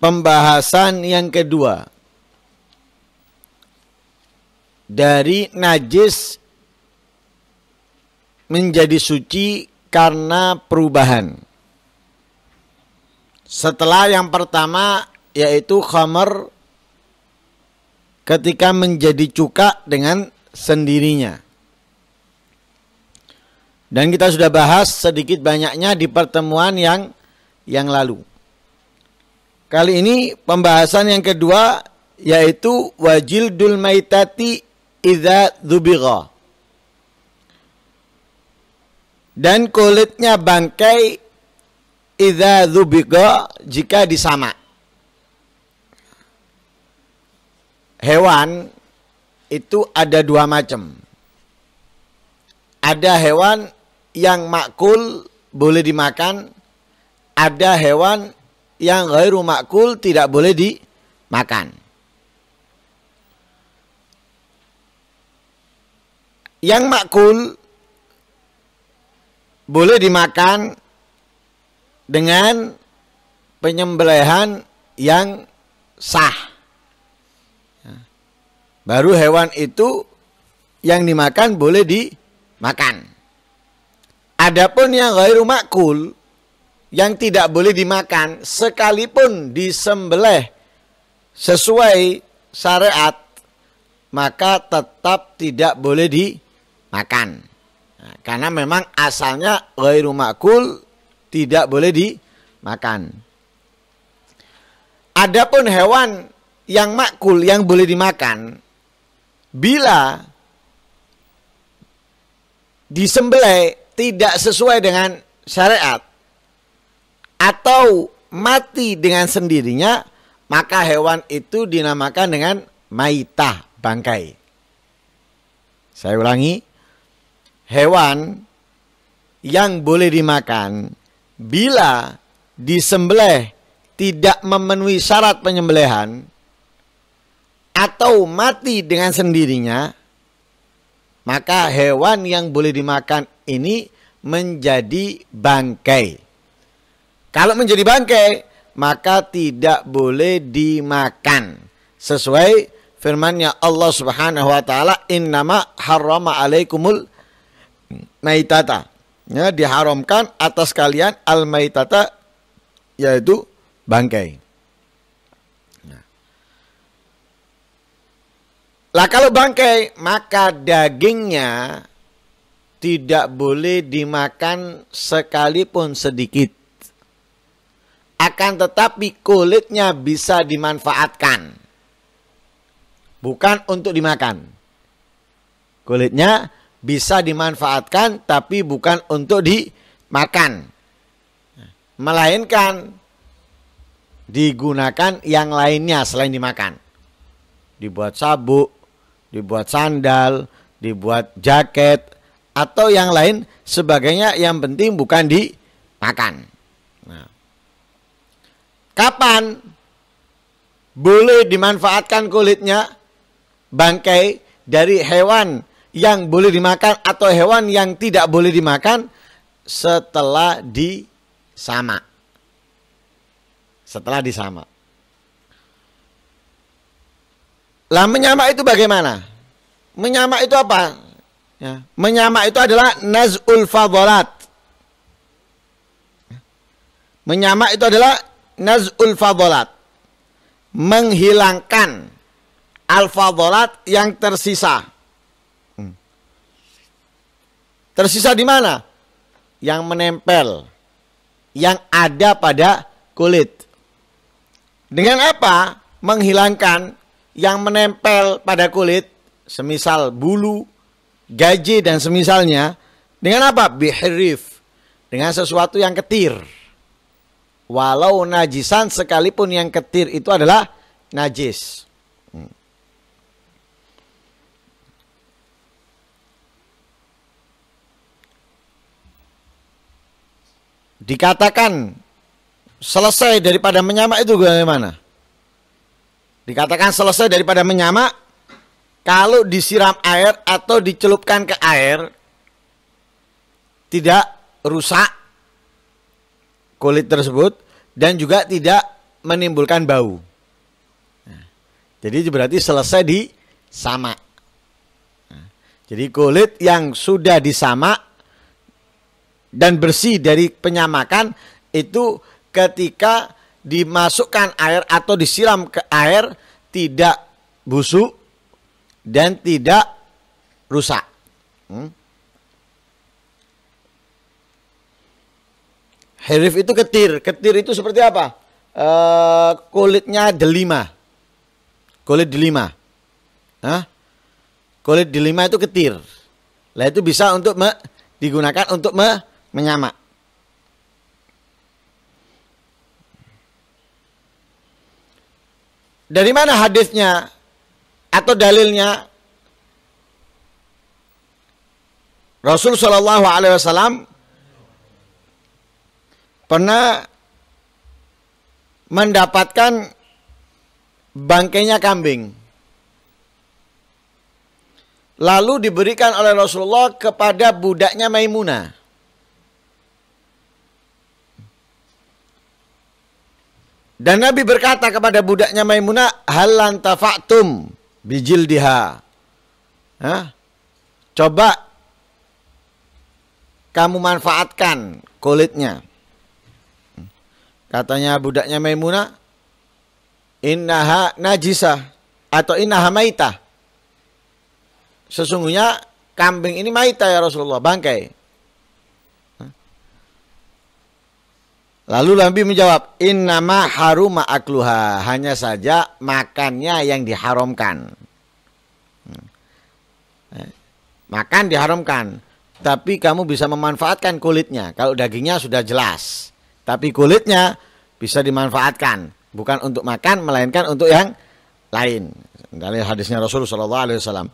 Pembahasan yang kedua dari najis menjadi suci karena perubahan. Setelah yang pertama yaitu khamar ketika menjadi cuka dengan sendirinya. Dan kita sudah bahas sedikit banyaknya di pertemuan yang yang lalu. Kali ini pembahasan yang kedua yaitu wajil dul maitati idza dzubigha. Dan kulitnya bangkai idza dzubigha jika disamak. Hewan itu ada dua macam. Ada hewan yang makul boleh dimakan, ada hewan yang gairu makul tidak boleh dimakan. Yang makul boleh dimakan dengan penyembelihan yang sah. Ya. Baru hewan itu yang dimakan boleh dimakan. Adapun yang gairu makul yang tidak boleh dimakan sekalipun disembelih sesuai syariat maka tetap tidak boleh dimakan nah, karena memang asalnya ghairu makul tidak boleh dimakan adapun hewan yang makul yang boleh dimakan bila disembelih tidak sesuai dengan syariat atau mati dengan sendirinya, maka hewan itu dinamakan dengan maitah, bangkai. Saya ulangi, hewan yang boleh dimakan bila disembelih tidak memenuhi syarat penyembelihan atau mati dengan sendirinya, maka hewan yang boleh dimakan ini menjadi bangkai. Kalau menjadi bangkai, maka tidak boleh dimakan. Sesuai firmannya Allah Subhanahu wa taala, "Innama harrama alaikumul maitata." Ya, diharamkan atas kalian al-maitata yaitu bangkai. Ya. Lah kalau bangkai maka dagingnya tidak boleh dimakan sekalipun sedikit akan tetapi kulitnya bisa dimanfaatkan. Bukan untuk dimakan. Kulitnya bisa dimanfaatkan tapi bukan untuk dimakan. Melainkan digunakan yang lainnya selain dimakan. Dibuat sabuk, dibuat sandal, dibuat jaket, atau yang lain sebagainya yang penting bukan dimakan. Nah, Kapan boleh dimanfaatkan kulitnya bangkai dari hewan yang boleh dimakan atau hewan yang tidak boleh dimakan setelah disama. Setelah disama. Lah menyamak itu bagaimana? menyamak itu apa? Ya. menyamak itu adalah nazul fadolat menyamak itu adalah nazul fadolat menghilangkan al fadolat yang tersisa hmm. tersisa di mana yang menempel yang ada pada kulit dengan apa menghilangkan yang menempel pada kulit semisal bulu gaji dan semisalnya dengan apa bihrif dengan sesuatu yang ketir Walau najisan sekalipun yang ketir itu adalah najis. Hmm. Dikatakan selesai daripada menyamak itu bagaimana? Dikatakan selesai daripada menyamak, kalau disiram air atau dicelupkan ke air tidak rusak kulit tersebut dan juga tidak menimbulkan bau. Nah, jadi berarti selesai di sama. Nah, jadi kulit yang sudah disama dan bersih dari penyamakan itu ketika dimasukkan air atau disiram ke air tidak busuk dan tidak rusak. Hmm? Herif itu ketir. Ketir itu seperti apa? E, kulitnya delima. Kulit delima. Hah? Kulit delima itu ketir. Lah itu bisa untuk me, digunakan untuk me, menyamak. Dari mana hadisnya atau dalilnya? Rasul Shallallahu Alaihi Wasallam pernah mendapatkan bangkainya kambing. Lalu diberikan oleh Rasulullah kepada budaknya Maimunah. Dan Nabi berkata kepada budaknya Maimunah, "Halan tafa'tum bijil diha." Hah? Coba kamu manfaatkan kulitnya. Katanya budaknya Maimunah, innaha najisah atau innaha maitah. Sesungguhnya kambing ini maita ya Rasulullah, bangkai. Lalu Nabi menjawab, innama haruma akluha, hanya saja makannya yang diharamkan. Hmm. Makan diharamkan, tapi kamu bisa memanfaatkan kulitnya. Kalau dagingnya sudah jelas. Tapi kulitnya bisa dimanfaatkan, bukan untuk makan melainkan untuk yang lain. Dari hadisnya Rasulullah SAW.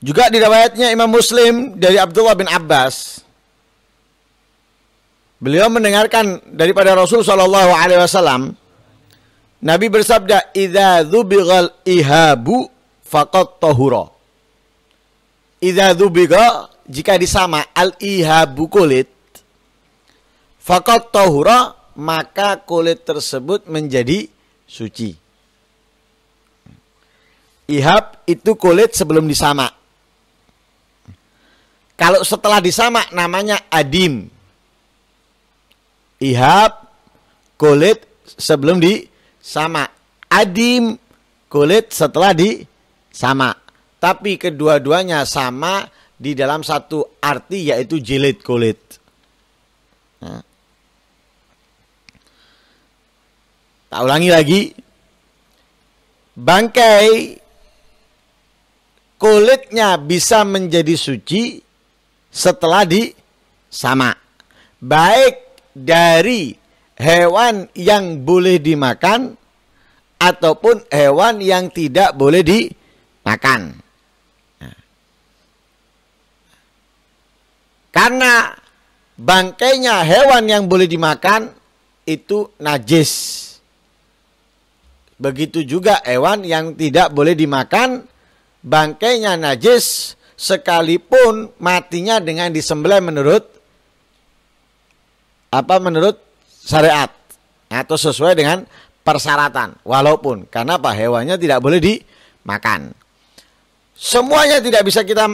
Juga di riwayatnya Imam Muslim dari Abdullah bin Abbas. Beliau mendengarkan daripada Rasulullah SAW. Nabi bersabda, "Idza dzubighal ihabu faqad tahura." Idza dzubiga jika disama al ihabu kulit Fakot tohura maka kulit tersebut menjadi suci. Ihab itu kulit sebelum disamak. Kalau setelah disamak namanya adim. Ihab kulit sebelum disamak. Adim kulit setelah disamak. Tapi kedua-duanya sama di dalam satu arti yaitu jilid kulit. Nah. Tak ulangi lagi. Bangkai kulitnya bisa menjadi suci setelah di sama. Baik dari hewan yang boleh dimakan ataupun hewan yang tidak boleh dimakan. Nah. Karena bangkainya hewan yang boleh dimakan itu najis. Begitu juga hewan yang tidak boleh dimakan bangkainya najis sekalipun matinya dengan disembelih menurut apa menurut syariat atau sesuai dengan persyaratan walaupun karena apa hewannya tidak boleh dimakan semuanya tidak bisa kita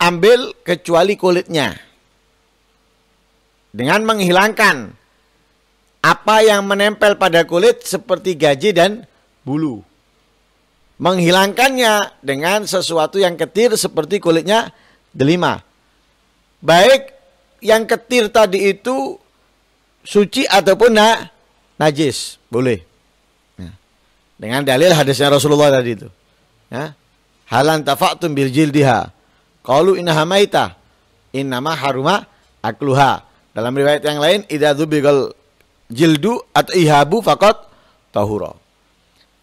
ambil kecuali kulitnya dengan menghilangkan apa yang menempel pada kulit seperti gaji dan bulu. Menghilangkannya dengan sesuatu yang ketir seperti kulitnya delima. Baik yang ketir tadi itu suci ataupun na, najis, boleh. Ya. Dengan dalil hadisnya Rasulullah tadi itu. Ya. Halan tafaktum bil jildiha. Kalu innaha maita. Innama haruma akluha. Dalam riwayat yang lain, Ida bigal jildu atau ihabu fakot tahura.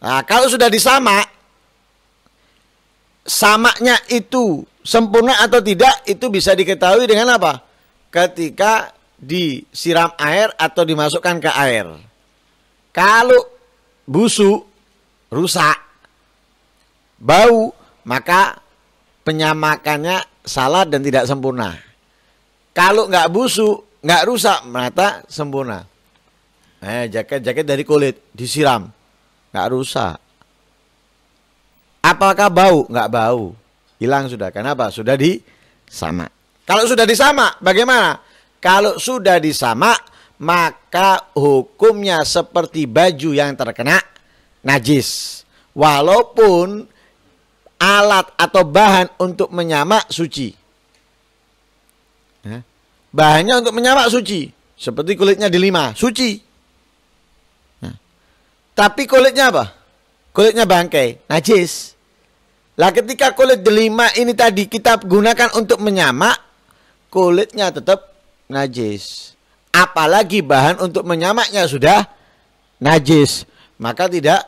Nah, kalau sudah disama, samanya itu sempurna atau tidak itu bisa diketahui dengan apa? Ketika disiram air atau dimasukkan ke air. Kalau busuk, rusak, bau, maka penyamakannya salah dan tidak sempurna. Kalau nggak busuk, nggak rusak, merata sempurna. Eh, jaket-jaket dari kulit disiram nggak rusak. Apakah bau? Nggak bau. Hilang sudah. Kenapa? Sudah di sama. Kalau sudah disama, bagaimana? Kalau sudah disama, maka hukumnya seperti baju yang terkena najis. Walaupun alat atau bahan untuk menyamak suci. Bahannya untuk menyamak suci. Seperti kulitnya di lima, suci. Tapi kulitnya apa? Kulitnya bangkai, najis. Lah ketika kulit delima ini tadi kita gunakan untuk menyamak, kulitnya tetap najis. Apalagi bahan untuk menyamaknya sudah najis. Maka tidak,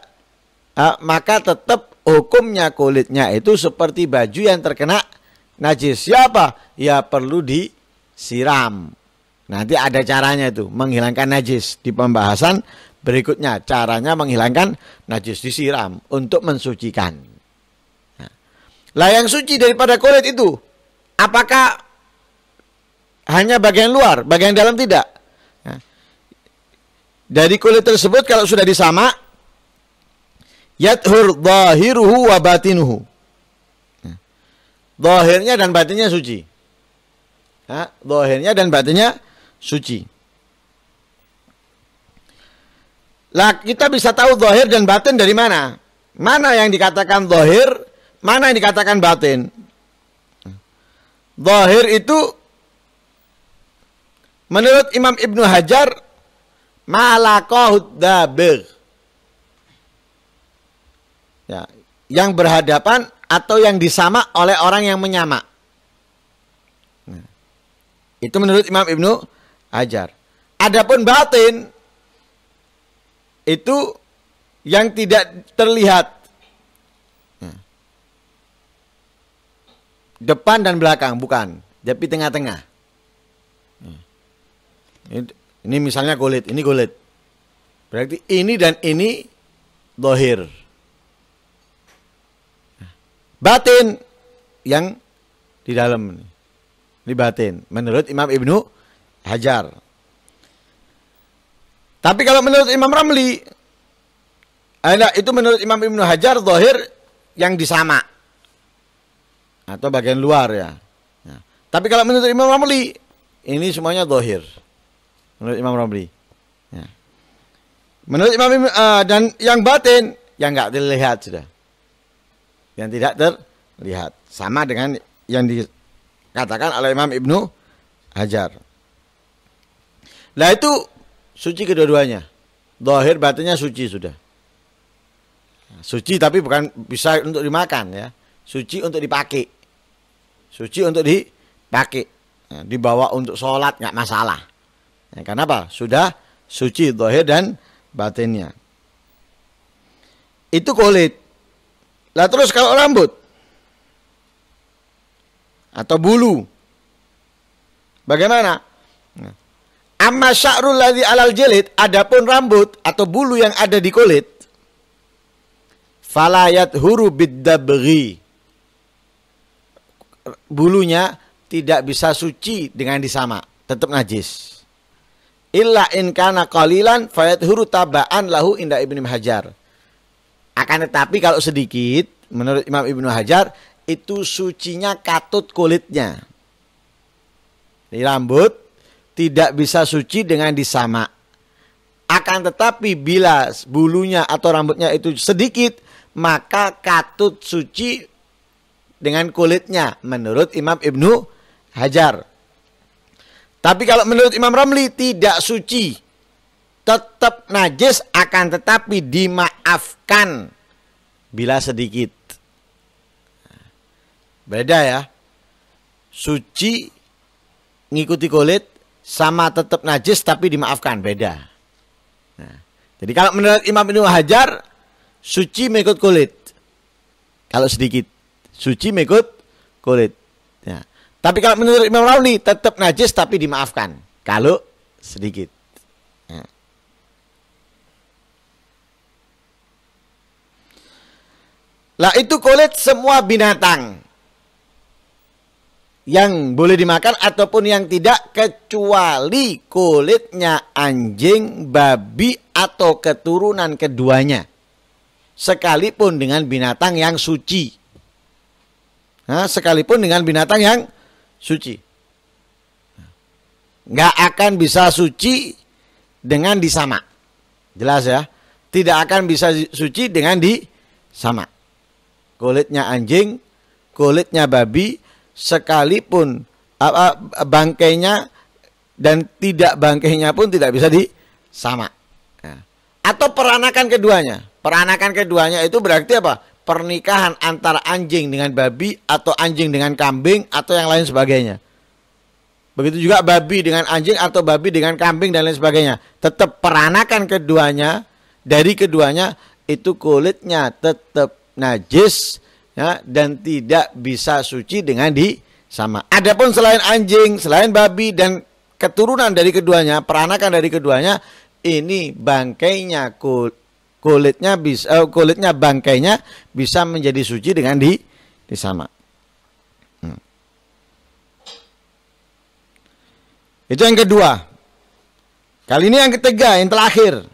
uh, maka tetap hukumnya kulitnya itu seperti baju yang terkena najis. Ya Ya perlu disiram. Nanti ada caranya itu menghilangkan najis di pembahasan berikutnya caranya menghilangkan najis disiram untuk mensucikan. Nah, lah yang suci daripada kulit itu apakah hanya bagian luar, bagian dalam tidak? Nah, dari kulit tersebut kalau sudah disama yathur zahiruhu wa batinuhu. Nah, zahirnya dan batinnya suci. Nah, zahirnya dan batinnya suci. Lah kita bisa tahu zahir dan batin dari mana? Mana yang dikatakan zahir, mana yang dikatakan batin? Zahir itu menurut Imam Ibnu Hajar malakohudabir, dabir. Ya, yang berhadapan atau yang disama oleh orang yang menyamak. Nah, itu menurut Imam Ibnu ajar. Adapun batin itu yang tidak terlihat hmm. depan dan belakang bukan, tapi tengah-tengah. Hmm. Ini misalnya kulit, ini kulit. Berarti ini dan ini dohir. Hmm. Batin yang di dalam ini batin menurut Imam Ibnu Hajar. Tapi kalau menurut Imam Ramli, ada itu menurut Imam Ibnu Hajar dohir yang disama atau bagian luar ya. Nah, tapi kalau menurut Imam Ramli, ini semuanya dohir Menurut Imam Ramli. Ya. Menurut Imam uh, dan yang batin yang nggak terlihat sudah. Yang tidak terlihat sama dengan yang dikatakan oleh Imam Ibnu Hajar lah itu suci kedua-duanya. Zahir batinnya suci sudah. Suci tapi bukan bisa untuk dimakan ya. Suci untuk dipakai. Suci untuk dipakai. Ya, dibawa untuk sholat nggak masalah. Ya, karena apa? Sudah suci zahir dan batinnya. Itu kulit. Lah terus kalau rambut atau bulu, bagaimana? Nah, Amma sya'rul ladzi alal jilid, adapun rambut atau bulu yang ada di kulit, falayat huru biddabri. Bulunya tidak bisa suci dengan disama, tetap najis. Illa in kana qalilan fayat huru tabaan lahu inda Ibnu Hajar. Akan tetapi kalau sedikit, menurut Imam Ibnu Hajar, itu sucinya katut kulitnya. Di rambut tidak bisa suci dengan disama. Akan tetapi bila bulunya atau rambutnya itu sedikit, maka katut suci dengan kulitnya menurut Imam Ibnu Hajar. Tapi kalau menurut Imam Ramli tidak suci, tetap najis akan tetapi dimaafkan bila sedikit. Beda ya. Suci ngikuti kulit, sama tetap najis tapi dimaafkan, beda. Nah, jadi kalau menurut Imam Ibnu Hajar, suci mengikut kulit. Kalau sedikit, suci mengikut kulit. Ya. Tapi kalau menurut Imam Rauli, tetap najis tapi dimaafkan. Kalau sedikit. Ya. Lah itu kulit semua binatang yang boleh dimakan ataupun yang tidak kecuali kulitnya anjing, babi atau keturunan keduanya. Sekalipun dengan binatang yang suci. Nah, sekalipun dengan binatang yang suci. Nggak akan bisa suci dengan disama. Jelas ya? Tidak akan bisa suci dengan disama. Kulitnya anjing, kulitnya babi, sekalipun apa bangkainya dan tidak bangkainya pun tidak bisa disama. Ya. Atau peranakan keduanya. Peranakan keduanya itu berarti apa? Pernikahan antara anjing dengan babi atau anjing dengan kambing atau yang lain sebagainya. Begitu juga babi dengan anjing atau babi dengan kambing dan lain sebagainya. Tetap peranakan keduanya dari keduanya itu kulitnya tetap najis ya, dan tidak bisa suci dengan di sama. Adapun selain anjing, selain babi dan keturunan dari keduanya, peranakan dari keduanya, ini bangkainya kulitnya bisa eh, kulitnya bangkainya bisa menjadi suci dengan di sama. Hmm. Itu yang kedua. Kali ini yang ketiga, yang terakhir.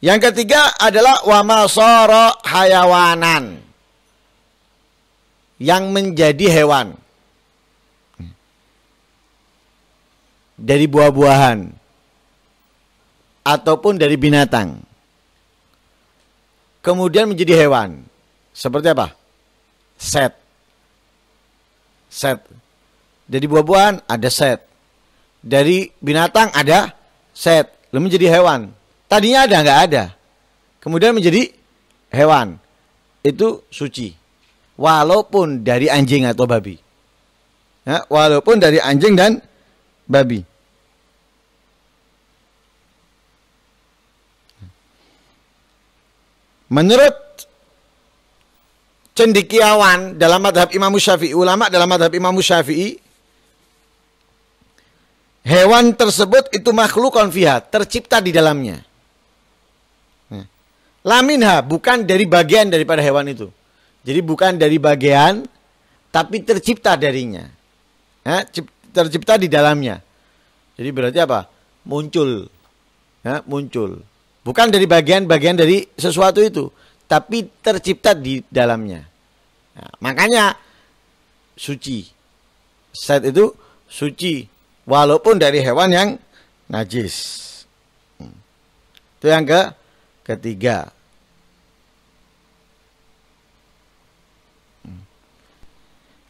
Yang ketiga adalah wamasoro hayawanan yang menjadi hewan dari buah-buahan ataupun dari binatang kemudian menjadi hewan seperti apa set set dari buah-buahan ada set dari binatang ada set lalu menjadi hewan tadinya ada nggak ada kemudian menjadi hewan itu suci walaupun dari anjing atau babi. Ya, walaupun dari anjing dan babi. Menurut cendikiawan dalam madhab Imam Syafi'i, ulama dalam madhab Imam Syafi'i, hewan tersebut itu makhluk konfiha, tercipta di dalamnya. Ya. Laminha bukan dari bagian daripada hewan itu. Jadi bukan dari bagian, tapi tercipta darinya. Ya, tercipta di dalamnya. Jadi berarti apa? Muncul. Ya, muncul. Bukan dari bagian-bagian dari sesuatu itu, tapi tercipta di dalamnya. Nah, makanya suci. Set itu suci walaupun dari hewan yang najis. Hmm. Itu yang ke ketiga.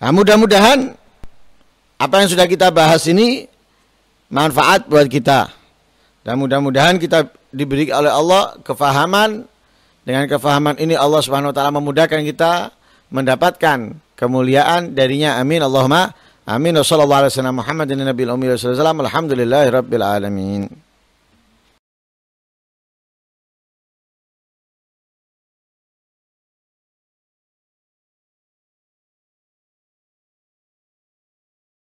Nah, mudah-mudahan apa yang sudah kita bahas ini manfaat buat kita. Dan mudah-mudahan kita diberi oleh Allah kefahaman. Dengan kefahaman ini Allah Subhanahu wa taala memudahkan kita mendapatkan kemuliaan darinya. Amin. Allahumma amin. Wassallallahu alaihi wasallam Muhammadin nabiyil ummi wasallam. Alhamdulillahirabbil alamin.